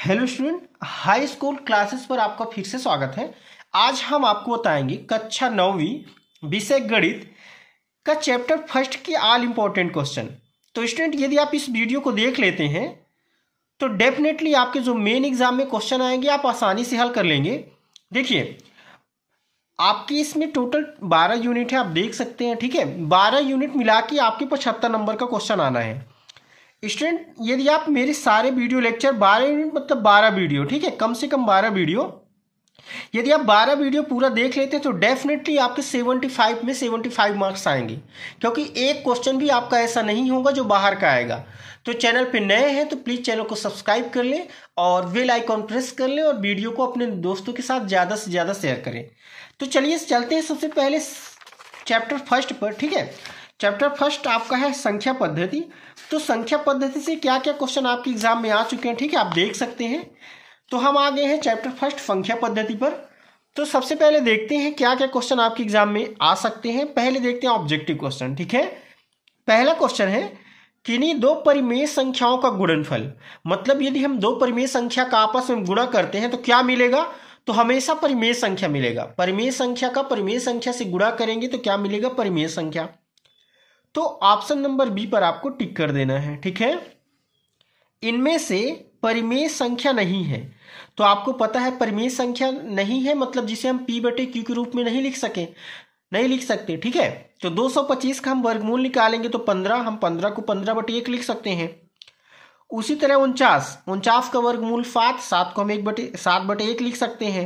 hello student high school classes पर आपका फिर से स्वागत है आज हम आपको बताएंगे कक्षा नौवीं विषय गणित का चैप्टर फर्स्ट के ऑल इम्पोर्टेंट क्वेश्चन तो स्टूडेंट यदि आप इस वीडियो को देख लेते हैं तो डेफिनेटली आपके जो मेन एग्जाम में क्वेश्चन आएंगे आप आसानी से हल कर लेंगे देखिए आपकी इसमें टोटल बारह यूनिट है आप देख सकते हैं ठीक है बारह यूनिट मिला के आपके पचहत्तर नंबर का क्वेश्चन आना है स्टूडेंट यदि आप मेरे सारे वीडियो लेक्चर बारह मतलब बारह वीडियो ठीक है कम से कम बारह वीडियो यदि आप बारह वीडियो पूरा देख लेते हैं तो डेफिनेटली आपके सेवेंटी फाइव में सेवेंटी फाइव मार्क्स आएंगे क्योंकि एक क्वेश्चन भी आपका ऐसा नहीं होगा जो बाहर का आएगा तो चैनल पे नए हैं तो प्लीज़ चैनल को सब्सक्राइब कर लें और वेल आइकॉन प्रेस कर लें और वीडियो को अपने दोस्तों के साथ ज़्यादा से ज़्यादा शेयर करें तो चलिए चलते हैं सबसे पहले चैप्टर फर्स्ट पर ठीक है चैप्टर फर्स्ट आपका है संख्या पद्धति तो संख्या पद्धति से क्या क्या क्वेश्चन आपके एग्जाम में आ चुके हैं ठीक है आप देख सकते हैं तो हम आ गए हैं चैप्टर फर्स्ट संख्या पद्धति पर तो सबसे पहले देखते हैं क्या क्या क्वेश्चन आपके एग्जाम में आ सकते हैं पहले देखते हैं ऑब्जेक्टिव क्वेश्चन ठीक है पहला क्वेश्चन है किन्हीं दो परिमेय संख्याओं का गुणनफल मतलब यदि हम दो परिमेय संख्या का आपस में गुणा करते हैं तो क्या मिलेगा तो हमेशा परिमेय संख्या मिलेगा परिमेय संख्या का परिमेय संख्या से गुणा करेंगे तो क्या मिलेगा परिमेय संख्या तो ऑप्शन नंबर बी पर आपको टिक कर देना है ठीक है इनमें से परिमेय संख्या नहीं है तो आपको पता है परिमेय संख्या नहीं है मतलब जिसे हम पी बटे क्यू के रूप में नहीं लिख सके नहीं लिख सकते ठीक है तो 225 का हम वर्गमूल निकालेंगे तो 15 हम 15 को 15 बटे एक लिख सकते हैं उसी तरह उनचास उनचास का वर्गमूल सात सात को हम एक बटे सात बटे एक लिख सकते हैं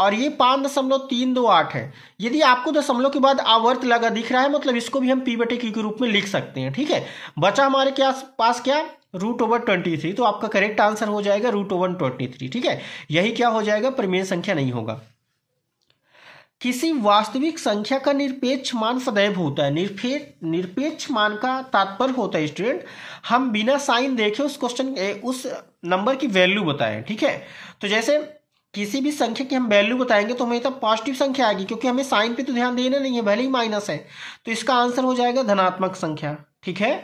और ये पाँच दशमलव तीन दो आठ है यदि आपको दशमलव के बाद आवर्त लगा दिख रहा है मतलब इसको भी हम पी बटे क्यू के रूप में लिख सकते हैं ठीक है बचा हमारे क्या पास क्या रूट ओवर ट्वेंटी थ्री तो आपका करेक्ट आंसर हो जाएगा रूट ओवर ट्वेंटी थ्री ठीक है यही क्या हो जाएगा प्रमेय संख्या नहीं होगा किसी वास्तविक संख्या का निरपेक्ष मान सदैव होता है निरपे निरपेक्ष मान का तात्पर्य होता है स्टूडेंट हम बिना साइन देखे उस क्वेश्चन उस नंबर की वैल्यू बताएं ठीक है तो जैसे किसी भी संख्या की हम वैल्यू बताएंगे तो हमेशा पॉजिटिव तो संख्या आएगी क्योंकि हमें साइन पे तो ध्यान देना नहीं है भले ही माइनस है तो इसका आंसर हो जाएगा धनात्मक संख्या ठीक है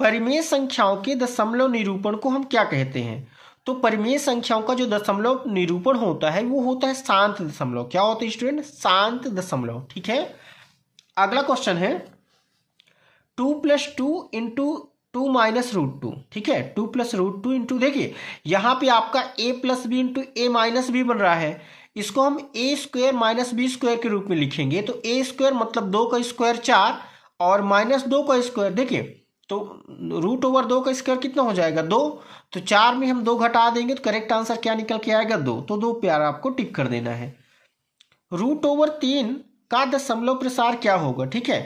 परिमेय संख्याओं के दशमलव निरूपण को हम क्या कहते हैं तो परिमेय संख्याओं का जो दशमलव निरूपण होता है वो होता है शांत दशमलव क्या होता है स्टूडेंट शांत दशमलव ठीक है अगला क्वेश्चन है two plus two into two minus root two ठीक है two plus root two into देखिए यहाँ पे आपका A plus B into A minus B बन रहा है इसको हम A square minus B square के रूप में लिखेंगे तो ए स्क्वायर मतलब दो का स्क्वायर चार और माइनस दो का स्क्वायर देखिए तो रूट ओवर दो का स्क्वायर कितना हो जाएगा दो तो चार में हम दो घटा देंगे तो करेक्ट आंसर क्या निकल के आएगा दो तो दो प्यार आपको टिक कर देना है रूट ओवर तीन का दशमलव प्रसार क्या होगा ठीक है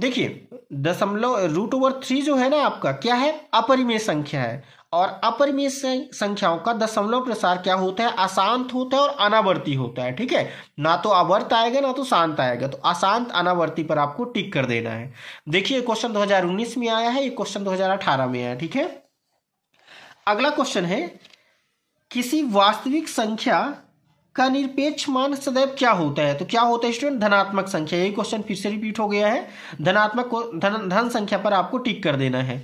देखिए दशमलव रूट ओवर थ्री जो है ना आपका क्या है अपरिमेय संख्या है और अपरिमेय संख्याओं का दशमलव प्रसार क्या होता है अशांत होता है और अनावर्ती होता है ठीक है ना तो अवर्त आएगा ना तो शांत आएगा तो अशांत अनावर्ती पर आपको टिक कर देना है देखिए क्वेश्चन 2019 में आया है ये क्वेश्चन 2018 में आया ठीक है अगला क्वेश्चन है किसी वास्तविक संख्या का निरपेक्ष मान सदैव क्या होता है तो क्या होता है स्टूडेंट धनात्मक संख्या यही क्वेश्चन फिर से रिपीट हो गया है धनात्मक धन धन संख्या पर आपको टिक कर देना है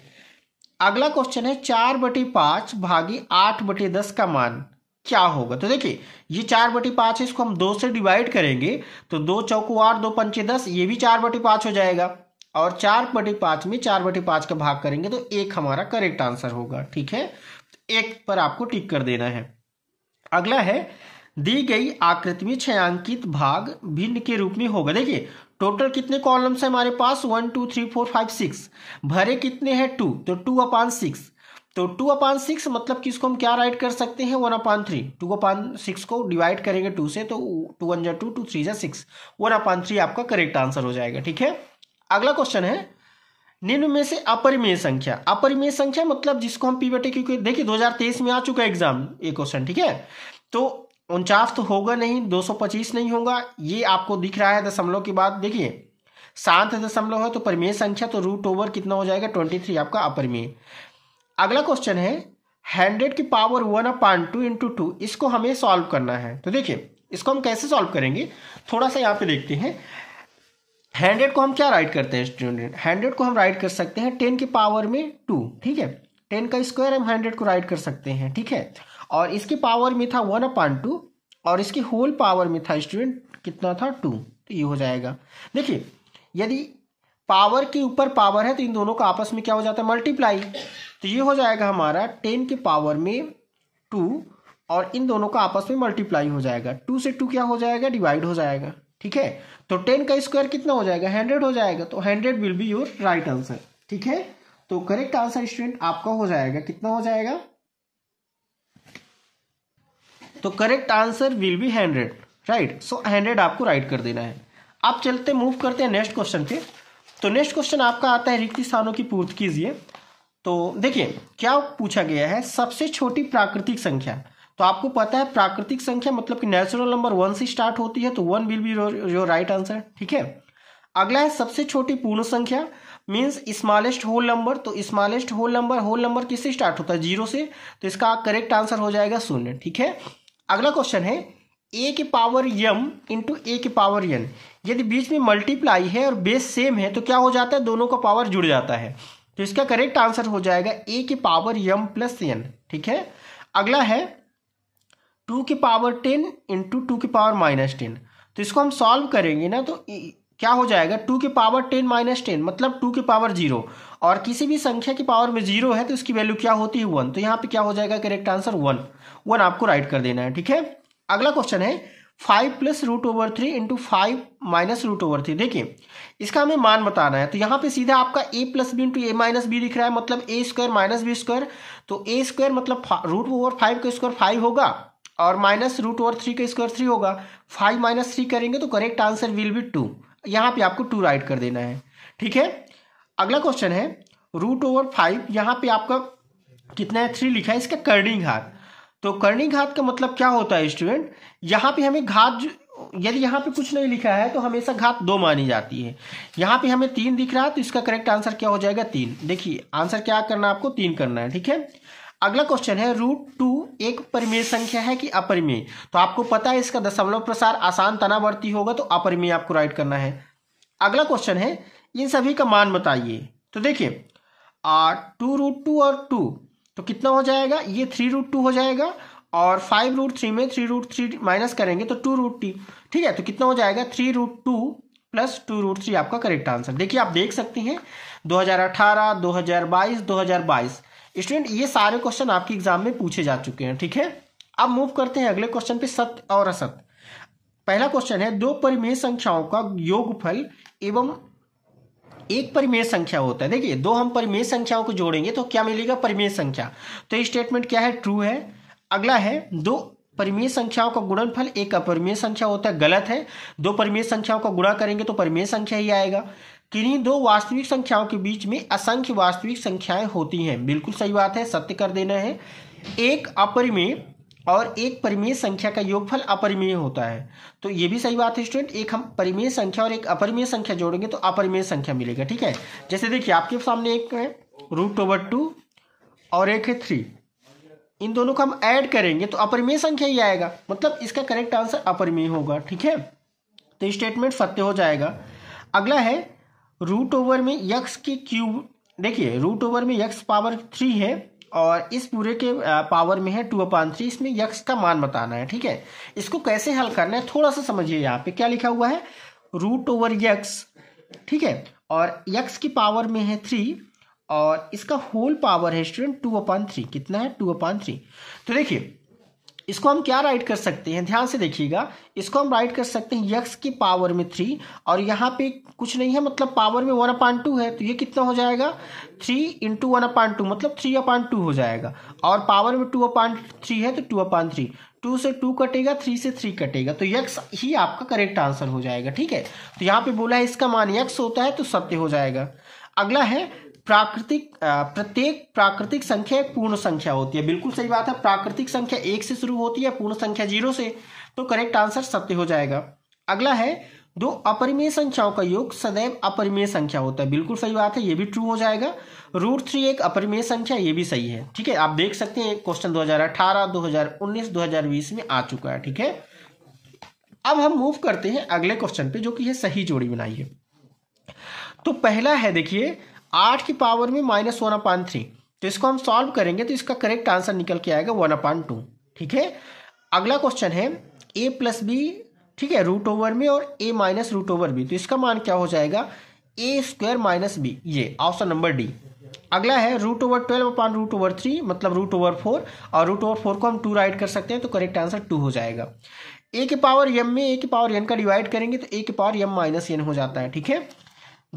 अगला क्वेश्चन है चार बटे पांच भागी आठ बटे दस का मान क्या होगा तो देखिए ये चार बटी पांच है इसको हम दो से डिवाइड करेंगे तो दो चौको आठ दो पंचे दस ये भी चार बटी पांच हो जाएगा और चार बटी पांच में चार बटी पांच का भाग करेंगे तो एक हमारा करेक्ट आंसर होगा ठीक है एक पर आपको टिक कर देना है अगला है दी गई आकृति में छयांकित भाग भिन्न के रूप में होगा देखिए टोटल कितने कॉलम्स है हमारे पास one two three four five six भरे कितने हैं टू तो टू अपान सिक्स तो टू अपान सिक्स मतलब कि इसको हम क्या राइट कर सकते हैं one upon three two upon six को डिवाइड करेंगे टू से तो टू वन जा टू टू थ्री जा सिक्स वन अपान थ्री आपका करेक्ट आंसर हो जाएगा ठीक है अगला क्वेश्चन है निम्न में से अपरिमेय संख्या अपरिमेय संख्या मतलब जिसको हम बटे क्योंकि देखिए 2023 में आ चुका एग्जाम ये क्वेश्चन ठीक है तो उनचास तो होगा नहीं 225 नहीं होगा ये आपको दिख रहा है दशमलव के बाद देखिए शांत दशमलव है तो परिमेय संख्या तो रूट ओवर कितना हो जाएगा 23 आपका अपरिमेय अगला क्वेश्चन है हंड्रेड की power one upon two into two इसको हमें सॉल्व करना है तो देखिए इसको हम कैसे सॉल्व करेंगे थोड़ा सा यहाँ पे देखते हैं हंड्रेड को हम क्या राइट करते हैं स्टूडेंट हंड्रेड को हम राइट कर सकते हैं टेन की पावर में टू ठीक है टेन का स्क्वायर हम हंड्रेड को राइट कर सकते हैं ठीक है और इसकी पावर में था वन अपान टू और इसकी होल पावर में था स्टूडेंट कितना था टू तो ये हो जाएगा देखिए यदि पावर के ऊपर पावर है तो इन दोनों का आपस में क्या हो जाता है मल्टीप्लाई तो ये हो जाएगा हमारा टेन के पावर में टू और इन दोनों का आपस में मल्टीप्लाई हो जाएगा टू से टू क्या हो जाएगा डिवाइड हो जाएगा ठीक है तो टेन का स्क्वायर कितना हो जाएगा हंड्रेड हो जाएगा तो hundred will be your right answer ठीक है तो करेक्ट आंसर स्टूडेंट आपका हो जाएगा कितना हो जाएगा तो correct answer will be hundred right so hundred आपको राइट कर देना है आप चलते मूव करते हैं नेक्स्ट क्वेश्चन पे तो नेक्स्ट क्वेश्चन आपका आता है रिक्ति स्थानों की पूर्ति कीजिए तो देखिए क्या पूछा गया है सबसे छोटी प्राकृतिक संख्या तो आपको पता है प्राकृतिक संख्या मतलब कि नेचुरल नंबर वन से स्टार्ट होती है तो one will be your right answer ठीक है अगला है सबसे छोटी पूर्ण संख्या मीन्स स्मॉलेस्ट होल नंबर तो smallest whole number whole number किससे स्टार्ट होता है जीरो से तो इसका करेक्ट आंसर हो जाएगा शून्य ठीक है अगला क्वेश्चन है ए की पावर यम इंटू ए की पावर यन यदि बीच में मल्टीप्लाई है और बेस सेम है तो क्या हो जाता है दोनों का पावर जुड़ जाता है तो इसका करेक्ट आंसर हो जाएगा ए की पावर यम प्लस यन ठीक है अगला है टू की पावर टेन इंटू टू की पावर माइनस टेन तो इसको हम सॉल्व करेंगे ना तो क्या हो जाएगा टू की पावर टेन माइनस टेन मतलब टू की पावर जीरो और किसी भी संख्या की पावर में जीरो है तो उसकी वैल्यू क्या होती है वन तो यहाँ पे क्या हो जाएगा करेक्ट आंसर वन वन आपको राइट कर देना है ठीक है अगला क्वेश्चन है five plus root over three into five minus root over three देखिए इसका हमें मान बताना है तो यहाँ पे सीधा आपका A plus B into A minus B दिख रहा है मतलब A square minus B square तो ए स्क्वायर मतलब रूट ओवर फाइव का स्क्वायर फाइव होगा और माइनस रूट ओवर थ्री का स्क्वायर थ्री होगा फाइव माइनस थ्री करेंगे तो correct answer will be two यहाँ पे आपको टू राइट कर देना है ठीक है अगला क्वेश्चन है रूट ओवर फाइव यहाँ पे आपका कितना है थ्री लिखा है इसका कर्डिंग हाथ तो करणी घात का मतलब क्या होता है स्टूडेंट यहाँ पे हमें घात यदि यहाँ पे कुछ नहीं लिखा है तो हमेशा घात दो मानी जाती है यहाँ पे हमें तीन दिख रहा है तो इसका करेक्ट आंसर क्या हो जाएगा तीन देखिए आंसर क्या करना है आपको तीन करना है ठीक है अगला क्वेश्चन है रूट टू एक परिमेय संख्या है कि अपरिमेय तो आपको पता है इसका दशमलव प्रसार आसान तनावर्ती होगा तो अपरिमेय आपको राइट करना है अगला क्वेश्चन है इन सभी का मान बताइए तो देखिए टू रूट टू और टू तो कितना हो जाएगा ये थ्री रूट टू हो जाएगा और फाइव रूट थ्री में थ्री रूट थ्री माइनस करेंगे तो टू रूट टी ठीक है तो कितना हो जाएगा three root two plus two root three आपका करेक्ट आंसर देखिए आप देख सकते हैं 2018, 2022, 2022 स्टूडेंट ये सारे क्वेश्चन आपके एग्जाम में पूछे जा चुके हैं ठीक है अब मूव करते हैं अगले क्वेश्चन पे सत्य और असत्य पहला क्वेश्चन है दो परिमेय संख्याओं का योगफल एवं एक परिमेय संख्या होता है देखिए दो हम परिमेय संख्याओं को जोड़ेंगे तो क्या मिलेगा परिमेय संख्या तो ये स्टेटमेंट क्या है ट्रू है अगला है दो परिमेय संख्याओं का गुणनफल एक अपरिमेय संख्या होता है गलत है दो परिमेय संख्याओं का गुणा करेंगे तो परिमेय संख्या ही आएगा किन्हीं दो वास्तविक संख्याओं के बीच में असंख्य वास्तविक संख्याएं होती हैं बिल्कुल सही बात है सत्य कर देना है एक अपरिमेय और एक परिमेय संख्या का योगफल अपरिमेय होता है तो ये भी सही बात है स्टूडेंट एक हम परिमेय संख्या और एक अपरिमेय संख्या जोड़ेंगे तो अपरिमेय संख्या मिलेगा ठीक है जैसे देखिए आपके सामने एक है रूट ओवर टू और एक है थ्री इन दोनों को हम ऐड करेंगे तो अपरिमेय संख्या ही आएगा मतलब इसका करेक्ट आंसर अपरिमेय होगा ठीक है तो स्टेटमेंट सत्य हो जाएगा अगला है रूट ओवर में यक्स की क्यूब देखिए रूट ओवर में यक्स पावर थ्री है और इस पूरे के पावर में है टू अपान थ्री इसमें यक्स का मान बताना है ठीक है इसको कैसे हल करना है थोड़ा सा समझिए यहाँ पे क्या लिखा हुआ है रूट ओवर यक्स ठीक है और यक्स की पावर में है थ्री और इसका होल पावर है स्टूडेंट टू अपान थ्री कितना है टू अपान थ्री तो देखिए इसको हम क्या राइट कर सकते हैं ध्यान से देखिएगा इसको हम राइट कर सकते हैं यक्स की पावर में थ्री और यहाँ पे कुछ नहीं है मतलब पावर में वन अपॉइंट टू है तो ये कितना हो जाएगा three into one upon two मतलब थ्री अपॉइंट टू हो जाएगा और पावर में टू अपॉइंट थ्री है तो टू अपॉइंट थ्री टू से टू कटेगा थ्री से थ्री कटेगा तो यक्स ही आपका करेक्ट आंसर हो जाएगा ठीक है तो यहाँ पे बोला है इसका मान यक्स होता है तो सत्य हो जाएगा अगला है प्राकृतिक प्रत्येक प्राकृतिक संख्या एक पूर्ण संख्या होती है बिल्कुल सही बात है प्राकृतिक संख्या एक से शुरू होती है पूर्ण संख्या जीरो से तो करेक्ट आंसर सत्य हो जाएगा अगला है दो अपरिमेय संख्याओं का योग सदैव अपरिमेय संख्या होता है बिल्कुल सही बात है ये भी ट्रू हो जाएगा रूट थ्री एक अपरिमेय संख्या ये भी सही है ठीक है आप देख सकते हैं क्वेश्चन 2018, 2019, 2020 में आ चुका है ठीक है अब हम मूव करते हैं अगले क्वेश्चन पे जो कि है सही जोड़ी बनाइए तो पहला है देखिए आठ की पावर में माइनस वन अपान थ्री तो इसको हम सॉल्व करेंगे तो इसका करेक्ट आंसर निकल के आएगा वन अपान टू ठीक है अगला क्वेश्चन है ए प्लस बी ठीक है रूट ओवर में और a minus root over b तो इसका मान क्या हो जाएगा ए स्क्वायर माइनस बी ये ऑप्शन नंबर डी अगला है root over twelve upon root over three मतलब रूट ओवर फोर और रूट ओवर फोर को हम टू राइट कर सकते हैं तो करेक्ट आंसर टू हो जाएगा ए के पावर एम में ए के पावर एन का डिवाइड करेंगे तो ए के पावर एम माइनस एन हो जाता है ठीक है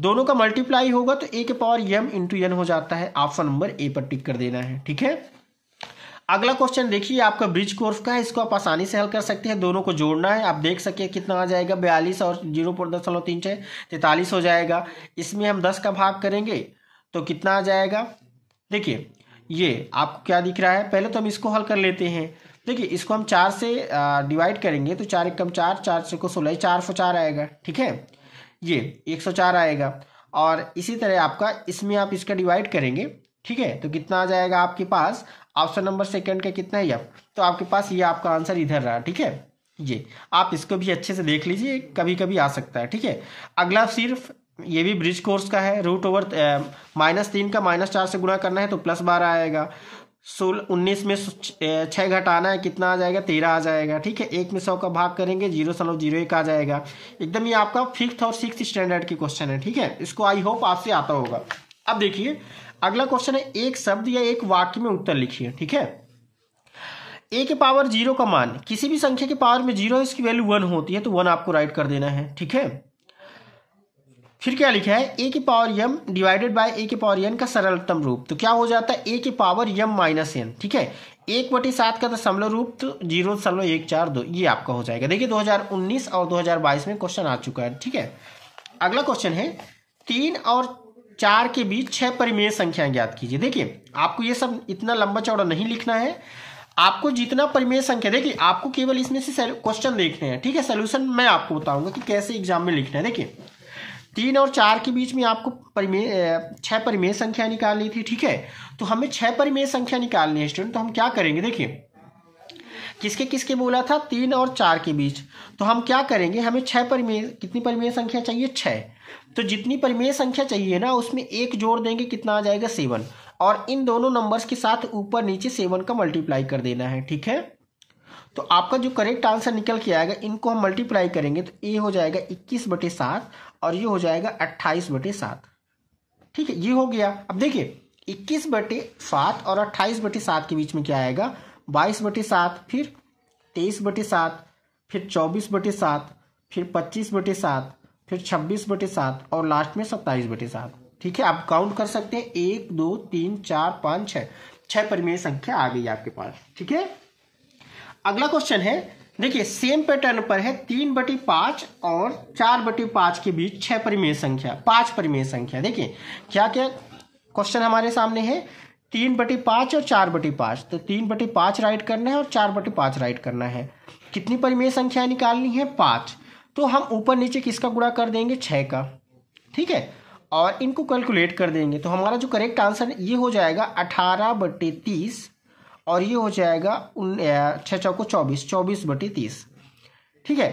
दोनों का मल्टीप्लाई होगा तो ए के पावर यम इंटू एन हो जाता है ऑप्शन नंबर ए पर टिक कर देना है ठीक है अगला क्वेश्चन देखिए आपका ब्रिज कोर्फ का है इसको आप आसानी से हल कर सकते हैं दोनों को जोड़ना है आप देख सकें कितना आ जाएगा बयालीस और जीरो पॉइंट दशमलव तीन छः तैंतालीस हो जाएगा इसमें हम दस का भाग करेंगे तो कितना आ जाएगा देखिए ये आपको क्या दिख रहा है पहले तो हम इसको हल कर लेते हैं देखिए इसको हम चार से डिवाइड करेंगे तो चार एक कम चार चार से को सोलह चार सौ चार आएगा ठीक है ये 104 आएगा और इसी तरह आपका इसमें आप इसका डिवाइड करेंगे ठीक है तो कितना आ जाएगा आपके पास ऑप्शन नंबर सेकंड का कितना है अब तो आपके पास ये आपका आंसर इधर रहा ठीक है ये आप इसको भी अच्छे से देख लीजिए कभी कभी आ सकता है ठीक है अगला सिर्फ ये भी ब्रिज कोर्स का है रूट ओवर माइनस तीन का माइनस चार से गुणा करना है तो प्लस बारह आएगा सोलह उन्नीस में छः घटाना है कितना आ जाएगा तेरह आ जाएगा ठीक है एक में सौ का भाग करेंगे जीरो सलो जीरो एक आ जाएगा एकदम ये आपका फिफ्थ और सिक्स स्टैंडर्ड के क्वेश्चन है ठीक है इसको आई होप आपसे आता होगा अब देखिए अगला क्वेश्चन है एक शब्द या एक वाक्य में उत्तर लिखिए ठीक है ए के पावर जीरो का मान किसी भी संख्या के पावर में जीरो इसकी वैल्यू वन होती है तो वन आपको राइट कर देना है ठीक है फिर क्या लिखा है ए के power m divided by a के पावर एन का सरलतम रूप तो क्या हो जाता है ए के पावर यम माइनस एन ठीक है एक बटी सात का दशमलव तो रूप तो जीरो दशमलव एक चार दो ये आपका हो जाएगा देखिए 2019 और 2022 में क्वेश्चन आ चुका है ठीक है अगला क्वेश्चन है तीन और चार के बीच छह परिमेय संख्याएं ज्ञात कीजिए देखिए आपको ये सब इतना लंबा चौड़ा नहीं लिखना है आपको जितना परिमेय संख्या देखिए आपको केवल इसमें से क्वेश्चन देखने हैं ठीक है सोल्यूशन मैं आपको बताऊंगा कि कैसे एग्जाम में लिखना है देखिए तीन और चार के बीच में आपको परिमेय छः परिमेय संख्या निकालनी थी ठीक है तो हमें छः परिमेय संख्या निकालनी है स्टूडेंट तो हम क्या करेंगे देखिए किसके किसके बोला था तीन और चार के बीच तो हम क्या करेंगे हमें छः परिमेय कितनी परिमेय संख्या चाहिए छः तो जितनी परिमेय संख्या चाहिए ना उसमें एक जोड़ देंगे कितना आ जाएगा सेवन और इन दोनों नंबर्स के साथ ऊपर नीचे सेवन का मल्टीप्लाई कर देना है ठीक है तो आपका जो करेक्ट आंसर निकल के आएगा इनको हम मल्टीप्लाई करेंगे तो ए हो जाएगा इक्कीस बटे सात और ये हो जाएगा अट्ठाईस बटे सात ठीक है ये हो गया अब देखिए इक्कीस बटे सात और अट्ठाईस बटे सात के बीच में क्या आएगा बाईस बटे सात फिर तेईस बटे सात फिर चौबीस बटे सात फिर पच्चीस बटे सात फिर छब्बीस बटे सात और लास्ट में सत्ताईस बटे सात ठीक है आप काउंट कर सकते हैं एक दो तीन चार पाँच छः छः परिमेय संख्या आ गई आपके पास ठीक है अगला क्वेश्चन है देखिए सेम पैटर्न पर है तीन बटी पांच और चार बटी पांच के बीच छह परिमेय संख्या पांच परिमेय संख्या देखिए क्या क्या क्वेश्चन हमारे सामने है तीन बटी पांच और चार बटी पांच तो तीन बटी पांच राइट करना है और चार बटी पांच राइट करना है कितनी परिमेय संख्या निकालनी है पांच तो हम ऊपर नीचे किसका गुणा कर देंगे छह का ठीक है और इनको कैलकुलेट कर देंगे तो हमारा जो करेक्ट आंसर ये हो जाएगा अठारह बटे तीस और ये हो जाएगा उन छः चौको चौबीस चौबीस बटी तीस ठीक है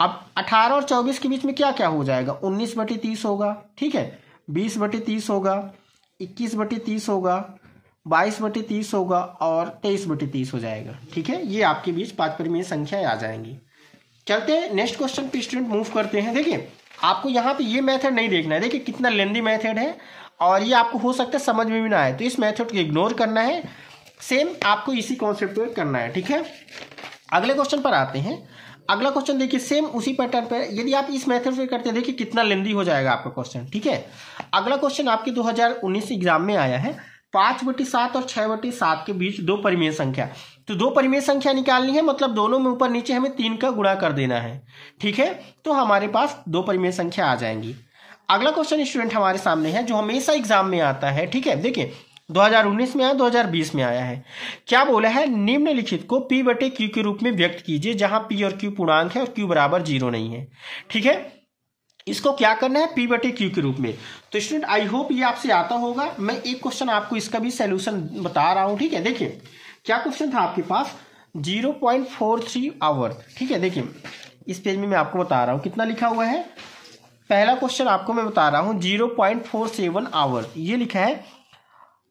अब अठारह और चौबीस के बीच में क्या क्या हो जाएगा उन्नीस बटी तीस होगा ठीक है बीस बटी तीस होगा इक्कीस बटी तीस होगा बाईस बटी तीस होगा और तेईस बटी तीस हो जाएगा ठीक है ये आपके बीच पाँच परिमेय संख्याएं आ जाएंगी चलते हैं नेक्स्ट क्वेश्चन पे स्टूडेंट मूव करते हैं देखिए आपको यहाँ पे ये मेथड नहीं देखना है देखिए कितना लेंदी मेथड है और ये आपको हो सकता है समझ में भी ना आए तो इस मेथड को इग्नोर करना है सेम आपको इसी कॉन्सेप्ट पे करना है ठीक है अगले क्वेश्चन पर आते हैं अगला क्वेश्चन देखिए सेम उसी पैटर्न पर यदि आप इस मेथड से करते हैं देखिए कितना लेंदी हो जाएगा आपका क्वेश्चन ठीक है अगला क्वेश्चन आपके 2019 एग्जाम में आया है पांच बटी सात और छह बटी सात के बीच दो परिमेय संख्या तो दो परिमेय संख्या निकालनी है मतलब दोनों में ऊपर नीचे हमें तीन का गुणा कर देना है ठीक है तो हमारे पास दो परिमेय संख्या आ जाएंगी अगला क्वेश्चन स्टूडेंट हमारे सामने है जो हमेशा एग्जाम में आता है ठीक है देखिए 2019 में आया 2020 में आया है क्या बोला है निम्नलिखित को पी बटे क्यू के रूप में व्यक्त कीजिए जहां पी और क्यू पूर्णांक है और क्यू बराबर जीरो नहीं है ठीक है इसको क्या करना है पी बटे क्यू के रूप में तो स्टूडेंट आई होप ये आपसे आता होगा मैं एक क्वेश्चन आपको इसका भी सोल्यूशन बता रहा हूँ ठीक है देखिए क्या क्वेश्चन था आपके पास जीरो पॉइंट फोर थ्री आवर ठीक है देखिए इस पेज में मैं आपको बता रहा हूं कितना लिखा हुआ है पहला क्वेश्चन आपको मैं बता रहा हूँ जीरो पॉइंट फोर सेवन आवर ये लिखा है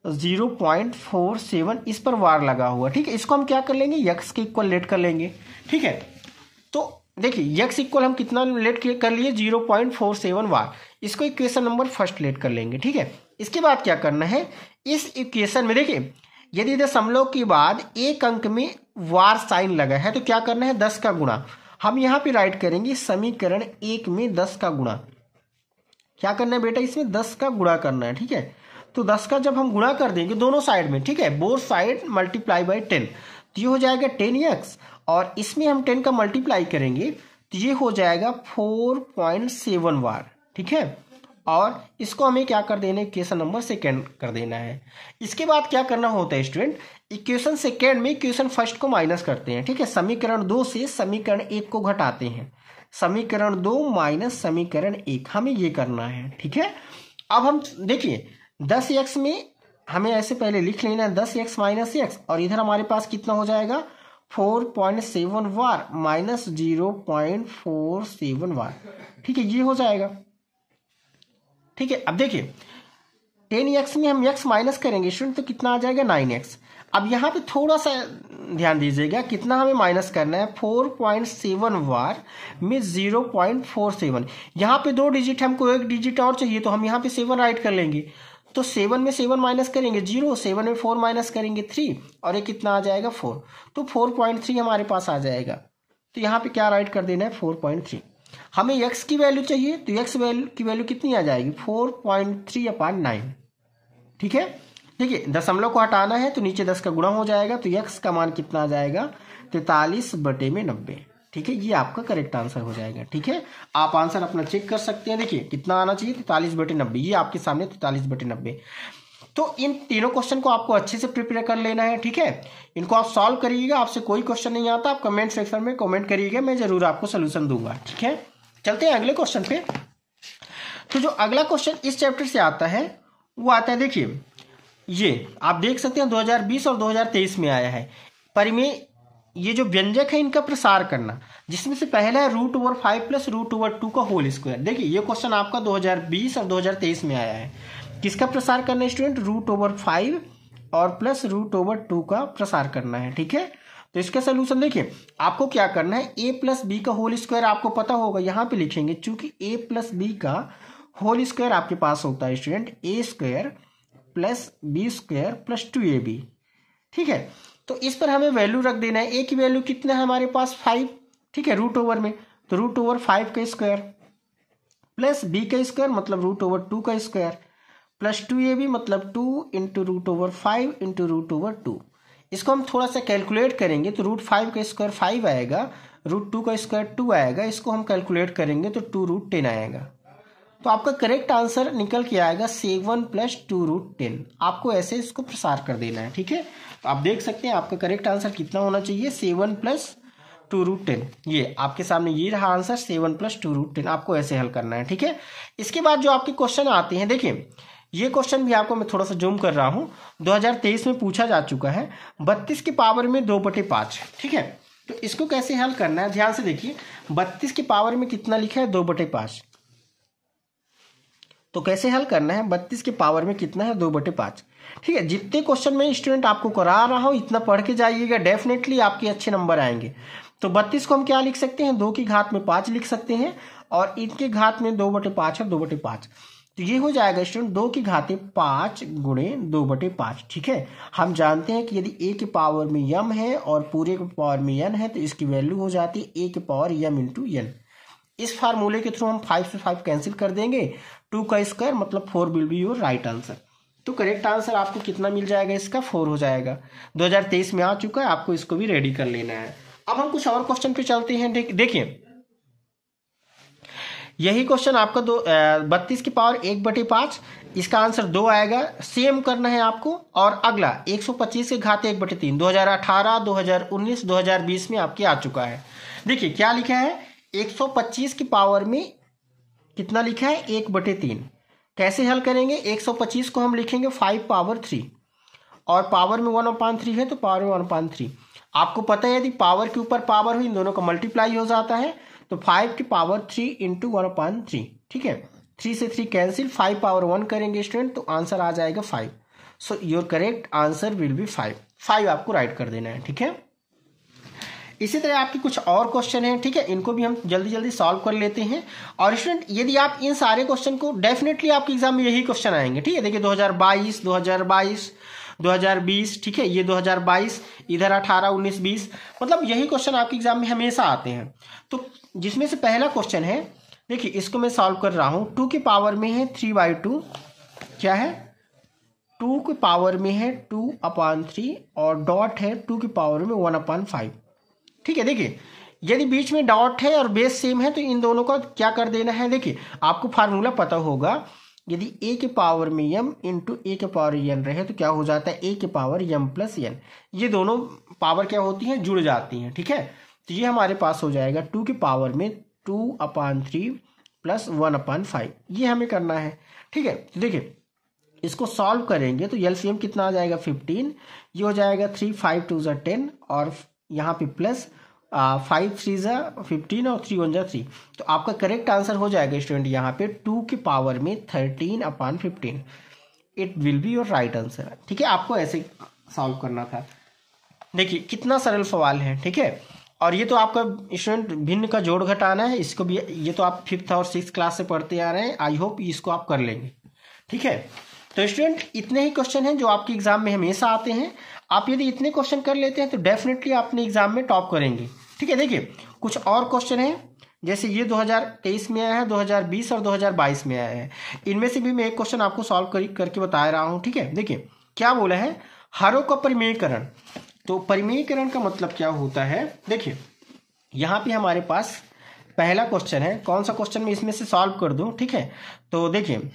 जीरो पॉइंट फोर सेवन इस पर वार लगा हुआ ठीक है इसको हम क्या कर लेंगे यक्स के इक्वल लेट कर लेंगे ठीक है तो देखिए यक्स इक्वल हम कितना लेट कर लिए zero point four seven bar इसको इक्वेशन नंबर फर्स्ट लेट कर लेंगे ठीक है इसके बाद क्या करना है इस इक्वेशन में देखिए यदि दशमलव के बाद एक अंक में वार साइन लगा है तो क्या करना है दस का गुणा हम यहाँ पे राइट करेंगे समीकरण एक में दस का गुणा क्या करना है बेटा इसमें दस का गुणा करना है ठीक है तो दस का जब हम गुणा कर देंगे दोनों साइड में ठीक है both side multiply by ten तो ये हो जाएगा टेन एक्स और इसमें हम टेन का मल्टीप्लाई करेंगे तो ये हो जाएगा फोर पॉइंट सेवन वार ठीक है और इसको हमें क्या कर देना है इक्वेशन नंबर सेकेंड कर देना है इसके बाद क्या करना होता है स्टूडेंट इक्वेशन सेकेंड में इक्वेशन फर्स्ट को माइनस करते हैं ठीक है समीकरण दो से समीकरण एक को घटाते हैं समीकरण दो माइनस समीकरण एक हमें ये करना है ठीक है अब हम देखिए दस एक्स में हमें ऐसे पहले लिख लेना है दस एक्स माइनस एक्स और इधर हमारे पास कितना हो जाएगा four point seven bar minus zero point four seven bar ठीक है ये हो जाएगा ठीक है अब देखिए टेन एक्स में हम एक्स माइनस करेंगे शून्य तो कितना आ जाएगा नाइन एक्स अब यहाँ पे थोड़ा सा ध्यान दीजिएगा कितना हमें माइनस करना है फोर पॉइंट सेवन वार में जीरो पॉइंट फोर सेवन यहाँ पे दो डिजिट हमको एक डिजिट और चाहिए तो हम यहाँ पे सेवन राइट कर लेंगे तो सेवन में सेवन माइनस करेंगे जीरो सेवन में फोर माइनस करेंगे थ्री और ये कितना आ जाएगा फोर तो फोर पॉइंट थ्री हमारे पास आ जाएगा तो यहाँ पे क्या राइट कर देना है फोर पॉइंट थ्री हमें यक्स की वैल्यू चाहिए तो यक्स वैल्यू की वैल्यू कितनी आ जाएगी four point three upon nine ठीक है देखिए दशमलव को हटाना है तो नीचे दस का गुणा हो जाएगा तो यक्स का मान कितना आ जाएगा तैतालीस बटे में नब्बे ठीक है ये आपका करेक्ट आंसर हो जाएगा ठीक है आप आंसर अपना चेक कर सकते हैं देखिए कितना आना चाहिए तैतालीस बटे नब्बे ये आपके सामने तैतालीस बटे नब्बे तो इन तीनों क्वेश्चन को आपको अच्छे से प्रिपेयर कर लेना है ठीक है इनको आप सॉल्व करिएगा आपसे कोई क्वेश्चन नहीं आता आप कमेंट सेक्शन में कॉमेंट करिएगा मैं जरूर आपको सोल्यूशन दूंगा ठीक है चलते हैं अगले क्वेश्चन पे तो जो अगला क्वेश्चन इस चैप्टर से आता है वो आता है देखिए ये आप देख सकते हैं 2020 और 2023 में आया है परिमेय ये जो व्यंजक है इनका प्रसार करना जिसमें से पहला है root over five plus root over two का होल स्क्वायर देखिए ये क्वेश्चन आपका 2020 और 2023 में आया है किसका प्रसार करना है स्टूडेंट रूट ओवर फाइव और प्लस रूट ओवर टू का प्रसार करना है ठीक है तो इसका सोल्यूशन देखिए आपको क्या करना है ए प्लस बी का होल स्क्वायर आपको पता होगा यहाँ पे लिखेंगे चूंकि ए प्लस बी का होल स्क्वायर आपके पास होता है student a square plus b square plus two a b ठीक है तो इस पर हमें वैल्यू रख देना है ए की वैल्यू कितना है हमारे पास फाइव ठीक है रूट ओवर में तो रूट ओवर फाइव का स्क्वायर प्लस बी का स्क्वायर मतलब रूट ओवर टू का square plus two a b मतलब two into root over five into root over two इसको हम थोड़ा सा कैलकुलेट करेंगे तो रूट फाइव का स्क्वायर फाइव आएगा रूट टू का स्क्वायर टू आएगा इसको हम कैलकुलेट करेंगे तो टू रूट टेन आएगा तो आपका करेक्ट आंसर निकल के आएगा seven plus two root ten आपको ऐसे इसको प्रसार कर देना है ठीक है आप देख सकते हैं आपका करेक्ट आंसर कितना होना चाहिए seven plus two root ten ये आपके सामने ये रहा answer seven plus two root ten आपको ऐसे हल करना है ठीक है इसके बाद जो आपके क्वेश्चन आते हैं देखिए ये क्वेश्चन भी आपको मैं थोड़ा सा जूम कर रहा हूँ 2023 में पूछा जा चुका है बत्तीस के पावर में दो बटे पाँच ठीक है तो इसको कैसे हल करना है ध्यान से देखिए बत्तीस के पावर में कितना लिखा है दो बटे पाँच तो कैसे हल करना है बत्तीस के पावर में कितना है दो बटे पाँच ठीक है जितने क्वेश्चन में स्टूडेंट आपको करा रहा हूँ इतना पढ़ के जाइएगा डेफिनेटली आपके अच्छे नंबर आएंगे तो बत्तीस को हम क्या लिख सकते हैं दो की घात में पाँच लिख सकते हैं और इनके घात में दो बटे पाँच और दो बटे पाँच तो ये हो जाएगा स्टूडेंट दो की घाते पाँच गुणे दो बटे पाँच ठीक है हम जानते हैं कि यदि ए के पावर में यम है और पूरे के पावर में यन है तो इसकी वैल्यू हो जाती है ए के पावर यम इंटू यन इस फार्मूले के थ्रू हम फाइव से फाइव कैंसिल कर देंगे टू का स्क्वायर मतलब four will be your right answer तो करेक्ट आंसर आपको कितना मिल जाएगा इसका फोर हो जाएगा 2023 में आ चुका है आपको इसको भी रेडी कर लेना है अब हम कुछ और क्वेश्चन पे चलते हैं देखिए यही क्वेश्चन आपका दो बत्तीस की पावर एक बटे पांच इसका आंसर दो आएगा सेम करना है आपको और अगला 125 के घाते एक बटे तीन दो हजार अठारह दो हजार उन्नीस दो हजार बीस में आपके आ चुका है देखिए क्या लिखा है 125 की पावर में कितना लिखा है एक बटे तीन कैसे हल करेंगे 125 को हम लिखेंगे फाइव पावर थ्री और पावर में वन अपान थ्री है तो पावर में वन अपान थ्री आपको पता है यदि पावर के ऊपर पावर हुई इन दोनों का मल्टीप्लाई हो जाता है तो फाइव की power three into one upon three ठीक है थ्री से three cancel five power one करेंगे स्टूडेंट तो आंसर आ जाएगा five so your correct answer will be five five आपको राइट कर देना है ठीक है इसी तरह आपके कुछ और क्वेश्चन हैं ठीक है इनको भी हम जल्दी जल्दी सॉल्व कर लेते हैं और स्टूडेंट यदि आप इन सारे क्वेश्चन को डेफिनेटली आपके एग्जाम में यही क्वेश्चन आएंगे ठीक है देखिए 2022 2022 2020 ठीक है ये 2022 इधर 18 19 20 मतलब यही क्वेश्चन आपके एग्जाम में हमेशा आते हैं तो जिसमें से पहला क्वेश्चन है देखिए इसको मैं सॉल्व कर रहा हूँ टू के पावर में है थ्री बाई टू क्या है टू के पावर में है टू अपान थ्री और डॉट है टू के पावर में वन अपान फाइव ठीक है देखिए यदि बीच में डॉट है और बेस सेम है तो इन दोनों का क्या कर देना है देखिए आपको फार्मूला पता होगा यदि ए के पावर में यम इंटू ए के पावर यन रहे तो क्या हो जाता है ए के पावर यम प्लस यन ये दोनों पावर क्या होती हैं जुड़ जाती हैं ठीक है तो ये हमारे पास हो जाएगा टू के पावर में two upon three plus one upon five ये हमें करना है ठीक है तो देखिए इसको सॉल्व करेंगे तो एल कितना आ जाएगा फिफ्टीन ये हो जाएगा थ्री फाइव टू जो टेन और यहाँ पे प्लस फाइव थ्री ज़ा फिफ्टीन और थ्री वन ज़ा थ्री तो आपका करेक्ट आंसर हो जाएगा स्टूडेंट यहाँ पे टू के पावर में thirteen upon fifteen it will be your right answer ठीक है आपको ऐसे सॉल्व करना था देखिए कितना सरल सवाल है ठीक है और ये तो आपका स्टूडेंट भिन्न का जोड़ घटाना है इसको भी ये तो आप फिफ्थ और सिक्स क्लास से पढ़ते आ रहे हैं आई होप इसको आप कर लेंगे ठीक है तो स्टूडेंट इतने ही क्वेश्चन हैं जो आपके एग्जाम में हमेशा आते हैं आप यदि इतने क्वेश्चन कर लेते हैं तो डेफिनेटली आप अपने एग्जाम में टॉप करेंगे ठीक है देखिए कुछ और क्वेश्चन हैं जैसे ये 2023 में आया है 2020 और 2022 में आया है इनमें से भी मैं एक क्वेश्चन आपको सॉल्व कर करके बता रहा हूँ ठीक है देखिए क्या बोला है हरों का परिमेयकरण तो परिमेयकरण का मतलब क्या होता है देखिए यहाँ पे हमारे पास पहला क्वेश्चन है कौन सा क्वेश्चन मैं इसमें से सॉल्व कर दूँ ठीक है तो देखिए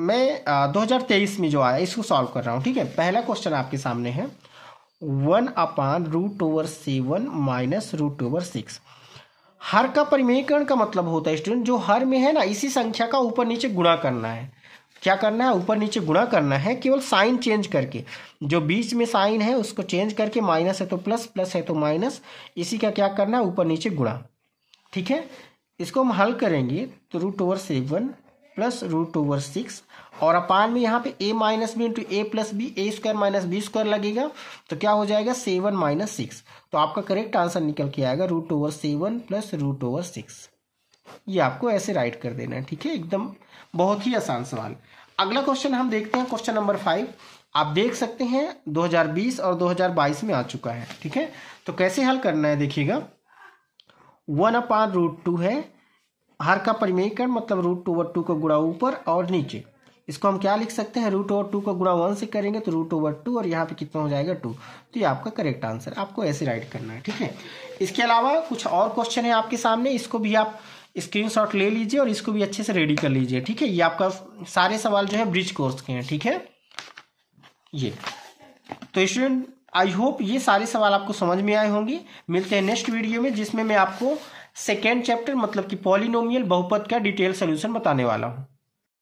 मैं दो हज़ार तेईस में जो आया इसको सॉल्व कर रहा हूँ ठीक है पहला क्वेश्चन आपके सामने है one upon root over seven minus root over six हर का परिमेयकरण का मतलब होता है स्टूडेंट जो हर में है ना इसी संख्या का ऊपर नीचे गुणा करना है क्या करना है ऊपर नीचे गुणा करना है केवल साइन चेंज करके जो बीच में साइन है उसको चेंज करके माइनस है तो प्लस प्लस है तो माइनस इसी का क्या करना है ऊपर नीचे गुणा ठीक है इसको हम हल करेंगे तो root over seven plus root two over six और अपान में यहाँ पे a minus b into a plus b a square minus B square लगेगा तो क्या हो जाएगा सेवन माइनस सिक्स तो आपका करेक्ट आंसर निकल के आएगा root over seven plus root over six ये आपको ऐसे राइट कर देना है ठीक है एकदम बहुत ही आसान सवाल अगला क्वेश्चन हम देखते हैं क्वेश्चन नंबर फाइव आप देख सकते हैं 2020 और 2022 में आ चुका है ठीक है तो कैसे हल करना है देखिएगा वन अपान रूट टू है हर मतलब का परिमीकरण मतलब रूट टू ओवर टू को गुणा ऊपर और नीचे इसको हम क्या लिख सकते हैं रूट ओवर टू को गुणा वन से करेंगे तो रूट ओवर टू और यहाँ पे कितना हो जाएगा टू तो ये आपका करेक्ट आंसर आपको ऐसे राइट करना है ठीक है इसके अलावा कुछ और क्वेश्चन है आपके सामने इसको भी आप शॉट ले लीजिए और इसको भी अच्छे से रेडी कर लीजिए ठीक है ये आपका सारे सवाल जो है ब्रिज कोर्स के हैं ठीक है ये तो स्टूडेंट आई होप ये सारे सवाल आपको समझ में आए होंगे मिलते हैं नेक्स्ट वीडियो में जिसमें मैं आपको सेकेंड चैप्टर मतलब कि पॉलिनोमियल बहुपद का डिटेल सोल्यूशन बताने वाला हूँ